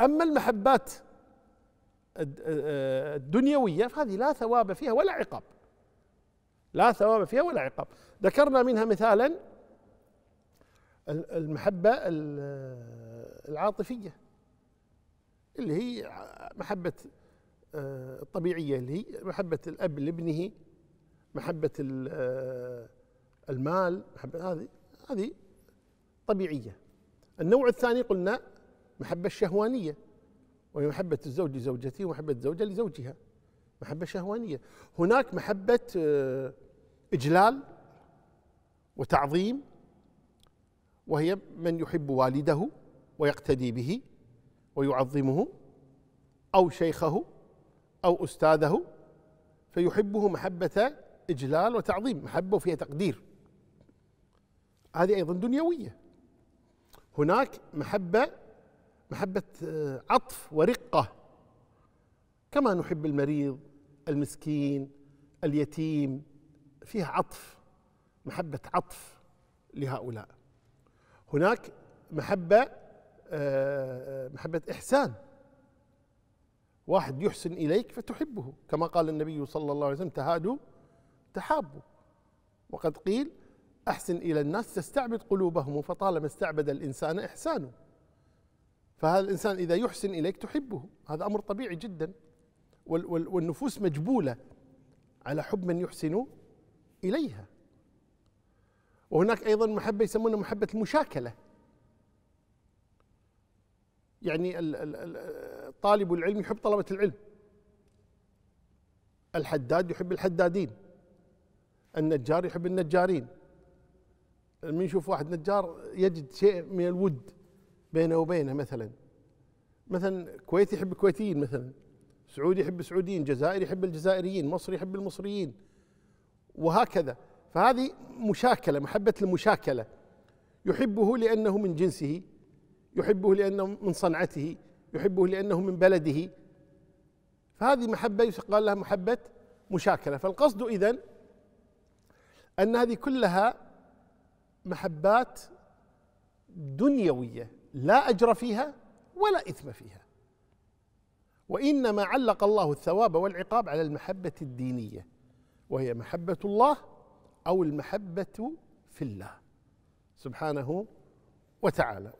أما المحبات الدنيوية فهذه لا ثواب فيها ولا عقاب لا ثواب فيها ولا عقاب ذكرنا منها مثالا المحبة العاطفية اللي هي محبة الطبيعية اللي هي محبة الأب لابنه محبة المال محبة هذه هذه طبيعية النوع الثاني قلنا محبة الشهوانية وهي محبة الزوج لزوجته ومحبة الزوجة لزوجها محبة شهوانية هناك محبة آه، إجلال وتعظيم وهي من يحب والده ويقتدي به ويعظمه أو شيخه أو أستاذه فيحبه محبة إجلال وتعظيم محبة فيها تقدير هذه أيضا دنيوية هناك محبة محبة آه، عطف ورقة كما نحب المريض المسكين اليتيم فيها عطف محبة عطف لهؤلاء هناك محبة آه، محبة إحسان واحد يحسن إليك فتحبه كما قال النبي صلى الله عليه وسلم تهادوا تحابوا وقد قيل أحسن إلى الناس تستعبد قلوبهم فطالما استعبد الإنسان إحسانه فهذا الإنسان إذا يحسن إليك تحبه هذا أمر طبيعي جدا والنفوس مجبولة على حب من يحسن إليها وهناك أيضا محبة يسمونها محبة المشاكلة يعني طالب العلم يحب طلبة العلم الحداد يحب الحدادين النجار يحب النجارين من يشوف واحد نجار يجد شيء من الود بينه وبينه مثلا مثلا كويتي يحب الكويتيين مثلا سعودي يحب السعوديين جزائري يحب الجزائريين مصري يحب المصريين وهكذا فهذه مشاكلة محبة المشاكلة يحبه لأنه من جنسه يحبه لأنه من صنعته يحبه لأنه من بلده فهذه محبة يقال لها محبة مشاكلة فالقصد إذن أن هذه كلها محبات دنيوية لا اجر فيها ولا اثم فيها وانما علق الله الثواب والعقاب على المحبه الدينيه وهي محبه الله او المحبه في الله سبحانه وتعالى